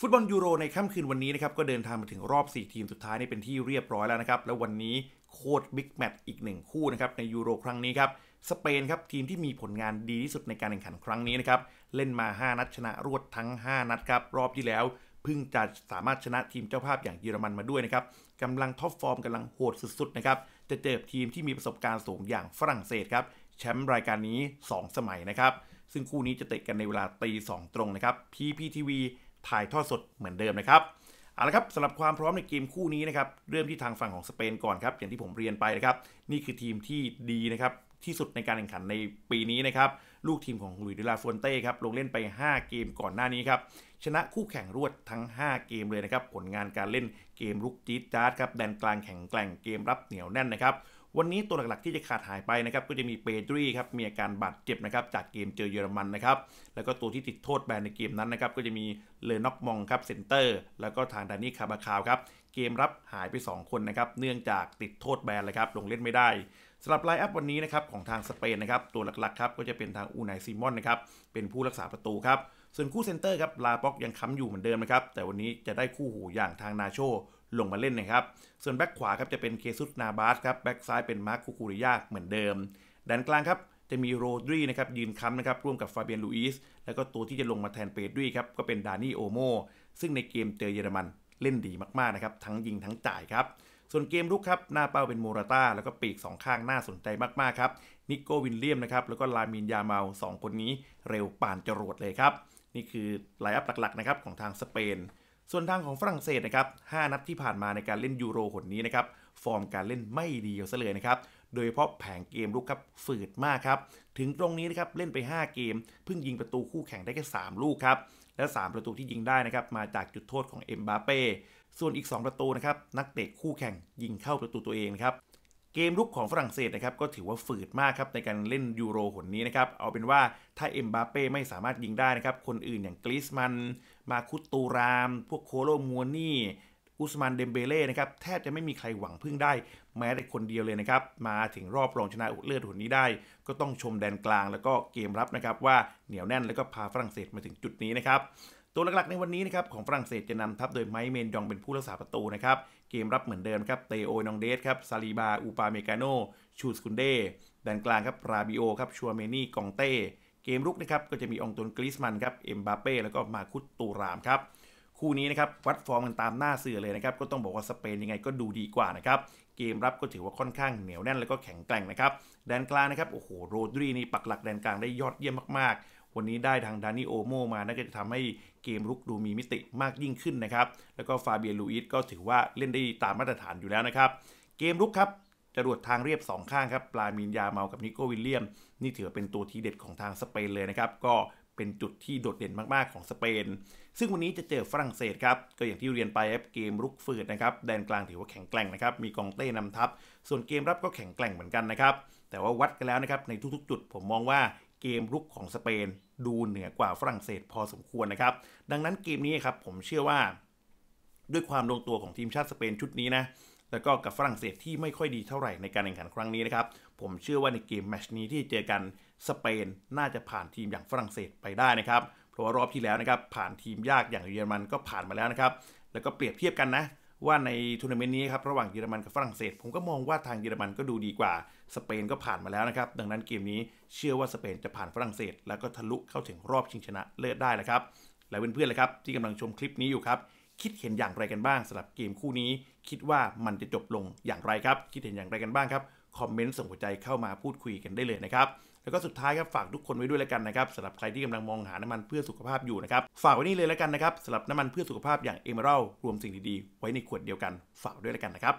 ฟุตบอลยูโรในค่ำคืนวันนี้นะครับก็เดินทางมาถึงรอบ 4 ทีมสุดท้ายนี่เป็นที่เรียบร้อยแล้วนะครับ แล้ววันนี้โคตรบิ๊กแมตช์อีกหนึ่งคู่นะครับในยูโรครั้งนี้ครับสเปนครับทีมที่มีผลงานดีที่สุดในการแข่งขันครั้งนี้นะครับเล่นมา 5 นัดชนะรวดทั้ง 5 นัดครับ รอบที่แล้วเพิ่งจะสามารถชนะทีมเจ้าภาพอย่างเยอรมันมาด้วยนะครับกำลังท็อปฟอร์มกำลังโหดสุดๆนะครับจะเจอทีมที่มีประสบการณ์สูงอย่างฝรั่งเศสครับแชมป์รายการนี้ 2 สมัยนะครับซึ่งคู่นี้จะเตะกันในเวลาตีสองตรงนะครับ PPTV ถ่ายทอดสดเหมือนเดิมนะครับ เอาละครับสำหรับความพร้อมในเกมคู่นี้นะครับเริ่มที่ทางฝั่งของสเปนก่อนครับอย่างที่ผมเรียนไปนะครับนี่คือทีมที่ดีนะครับที่สุดในการแข่งขันในปีนี้นะครับลูกทีมของลุยเดลาฟอนเต้ครับลงเล่นไป 5 เกมก่อนหน้านี้ครับชนะคู่แข่งรวดทั้ง 5 เกมเลยนะครับผลงานการเล่นเกมรุกจี๊ดจ๊าดครับแดนกลางแข็งแกร่งเกมรับเหนียวแน่นนะครับวันนี้ตัวหลักๆที่จะขาดหายไปนะครับก็จะมีเปตรีครับ มีอาการบาดเจ็บนะครับจากเกมเจอเยอรมันนะครับแล้วก็ตัวที่ติดโทษแบนในเกมนั้นนะครับก็จะมีเลน็อกมองครับเซนเตอร์แล้วก็ทางดานี่คาบาคาวครับ เกมรับหายไป 2 คนนะครับเนื่องจากติดโทษแบนเลยครับลงเล่นไม่ได้สำหรับไลน์อัพวันนี้นะครับของทางสเปนนะครับตัวหลักๆครับก็จะเป็นทางอูนายซิมอนนะครับเป็นผู้รักษาประตูครับส่วนคู่เซนเตอร์ครับลาบ็อกยังค้ำอยู่เหมือนเดิมนะครับแต่วันนี้จะได้คู่หูอย่างทางนาโชลงมาเล่นนะครับ ส่วนแบ็กขวาครับจะเป็นเคซุสนาบาสครับ แบ็กซ้าย เป็นมาร์คคูคูริยาเหมือนเดิมด้านกลางครับจะมีโรดรีนะครับยืนค้ำนะครับร่วมกับฟาเบียนลูอิสแล้วก็ตัวที่จะลงมาแทนเปดรีครับก็เป็นดานี่โอโมซึ่งในเกมเจอเยอรมันเล่นดีมาก ๆ นะครับ ทั้งยิงทั้งจ่ายครับ ส่วนเกมลุกครับ หน้าเป้าเป็นโมราตาแล้วก็ปีก 2 ข้าง น่าสนใจมากๆครับ นิโกวินเลียมนะครับแล้วก็ลามินยาเมา 2 คนนี้เร็วป่านจรวดเลยครับ นี่คือไลน์อัพหลักๆนะครับของทางสเปนส่วนทางของฝรั่งเศสนะครับ5นัดที่ผ่านมาในการเล่นยูโรหนนี้นะครับ ฟอร์มการเล่นไม่ดีเอาซะเลยนะครับ โดยเฉพาะแผงเกมลูกครับฝืดมากครับ ถึงตรงนี้นะครับเล่นไป 5 เกมเพิ่งยิงประตูคู่แข่งได้แค่3ลูกครับ และ 3 ประตูที่ยิงได้นะครับมาจากจุดโทษของเอ็มบาเป้ ส่วนอีก 2 ประตูนะครับนักเตะคู่แข่งยิงเข้าประตูตัวเองครับเกมลุกของฝรั่งเศสนะครับก็ถือว่าฝืดมากครับในการเล่นยูโรหนนี้นะครับ เอาเป็นว่าถ้าเอ็มบาเป้ไม่สามารถยิงได้นะครับ คนอื่นอย่างกริสมัน มาคุตตูราม พวกโคโลมัวนี่ อุสมานเดมเบเล่ นะครับ แทบจะไม่มีใครหวังพึ่งได้ แม้แต่คนเดียวเลยนะครับ มาถึงรอบรองชนะเลิศหนนี้ได้ ก็ต้องชมแดนกลางแล้วก็เกมรับนะครับว่าเหนียวแน่นแล้วก็พาฝรั่งเศสมาถึงจุดนี้นะครับตัวหลักๆในวันนี้นะครับของฝรั่งเศสจะนำทัพโดยไมค์เมนยองเป็นผู้รักษาประตูนะครับเกมรับเหมือนเดิมครับเตโอนองเดสครับซาลีบา อูปาเมกาโนชูสคุนเดแดนกลางครับราบิโอครับชัวเมนี่ กองเต้ เกมรุกนะครับก็จะมีองตนกริสมันครับเอ็มบาเป้แล้วก็มาคุตตูรามครับคู่นี้นะครับวัดฟอร์มกันตามหน้าเสือเลยนะครับก็ต้องบอกว่าสเปนยังไงก็ดูดีกว่านะครับเกมรับก็ถือว่าค่อนข้างเหนียวแน่นแล้วก็แข็งแกร่งนะครับแดนกลางนะครับโอ้โหโรดรีนี่ปักหลักแดนกลางได้ยอดเยี่ยมมากๆวันนี้ได้ทางดานิโอโมมาน่าจะทำให้เกมรุกดูมีมิติมากยิ่งขึ้นนะครับ แล้วก็ฟาเบียลูอิสก็ถือว่าเล่นได้ตามมาตรฐานอยู่แล้วนะครับ เกมรุกครับจรวดทางเรียบ 2 ข้างครับ ปลามีนยาเมา กับนิโกวิลเลียม นี่ถือเป็นตัวทีเด็ดของทางสเปนเลยนะครับ ก็เป็นจุดที่โดดเด่นมากๆของสเปน ซึ่งวันนี้จะเจอฝรั่งเศสครับ ก็อย่างที่เรียนไปเกมรุกฝืดนะครับ แดนกลางถือว่าแข็งแกร่งนะครับ มีกองเต้นำทัพ ส่วนเกมรับก็แข็งแกร่งเหมือนกันนะครับ แต่ว่าวัดกันแล้วนะครับในทุกๆจุดผมมองว่าเกมรุกของสเปน ดูเหนือกว่าฝรั่งเศสพอสมควรนะครับ ดังนั้นเกมนี้ครับ ผมเชื่อว่า ด้วยความลงตัวของทีมชาติสเปนชุดนี้นะแล้วก็กับฝรั่งเศสที่ไม่ค่อยดีเท่าไหร่ในการแข่งขันครั้งนี้นะครับ ผมเชื่อว่าในเกมแมชนี้ที่เจอกันสเปนน่าจะผ่านทีมอย่างฝรั่งเศสไปได้นะครับเพราะว่ารอบที่แล้วนะครับผ่านทีมยากอย่างเยอรมันก็ผ่านมาแล้วนะครับ แล้วก็เปรียบเทียบกันนะว่าในทัวร์นาเมนต์นี้ครับระหว่างเยอรมันกับฝรั่งเศสผมก็มองว่าทางเยอรมันก็ดูดีกว่าสเปนก็ผ่านมาแล้วนะครับดังนั้นเกมนี้เชื่อว่าสเปน จะผ่านฝรั่งเศสแล้วก็ทะลุเข้าถึงรอบชิงชนะเลิศได้แหละครับและเพื่อนๆเลยครับที่กำลังชมคลิปนี้อยู่ครับคิดเห็นอย่างไรกันบ้างสำหรับเกมคู่นี้ คิดว่ามันจะจบลงอย่างไรครับ คิดเห็นอย่างไรกันบ้างครับคอมเมนต์ส่งหัวใจเข้ามาพูดคุยกันได้เลยนะครับแล้วก็สุดท้ายครับ ฝากทุกคนไว้ด้วยแล้วกันนะครับสำหรับใครที่กำลังมองหาน้ำมันเพื่อสุขภาพอยู่นะครับฝากไว้นี่เลยแล้วกันนะครับสำหรับน้ำมันเพื่อสุขภาพอย่างเอเมอรัลรวมสิ่งดีๆ ไว้ในขวดเดียวกันฝากด้วยแล้วกันนะครับ